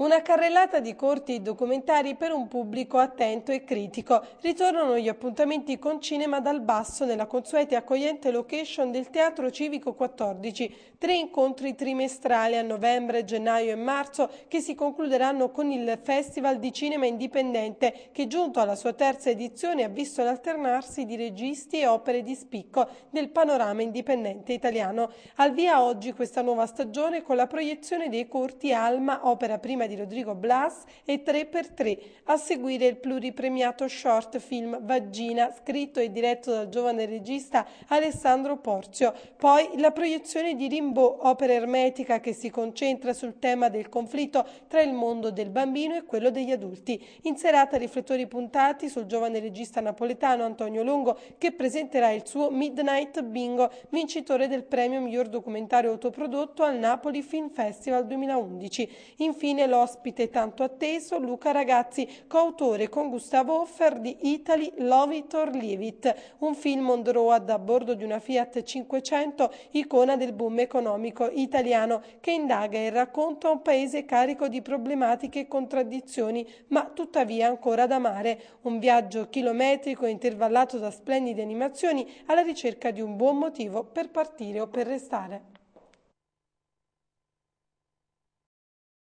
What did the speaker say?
Una carrellata di corti e documentari per un pubblico attento e critico. Ritornano gli appuntamenti con cinema dal basso nella consueta e accogliente location del Teatro Civico 14. Tre incontri trimestrali a novembre, gennaio e marzo che si concluderanno con il Festival di Cinema Indipendente che giunto alla sua terza edizione ha visto l'alternarsi di registi e opere di spicco del panorama indipendente italiano. Al via oggi questa nuova stagione con la proiezione dei corti Alma, opera prima di di Rodrigo Blas e 3x3, a seguire il pluripremiato short film Vagina, scritto e diretto dal giovane regista Alessandro Porzio. Poi la proiezione di Rimbaud, opera ermetica che si concentra sul tema del conflitto tra il mondo del bambino e quello degli adulti. In serata riflettori puntati sul giovane regista napoletano Antonio Longo che presenterà il suo Midnight Bingo, vincitore del premio miglior documentario autoprodotto al Napoli Film Festival 2011. Infine lo l'ospite tanto atteso Luca Ragazzi, coautore con Gustavo Hoffer di Italy Love It or Leave It, un film on the road a bordo di una Fiat 500, icona del boom economico italiano, che indaga e racconta un paese carico di problematiche e contraddizioni, ma tuttavia ancora da mare. Un viaggio chilometrico intervallato da splendide animazioni alla ricerca di un buon motivo per partire o per restare.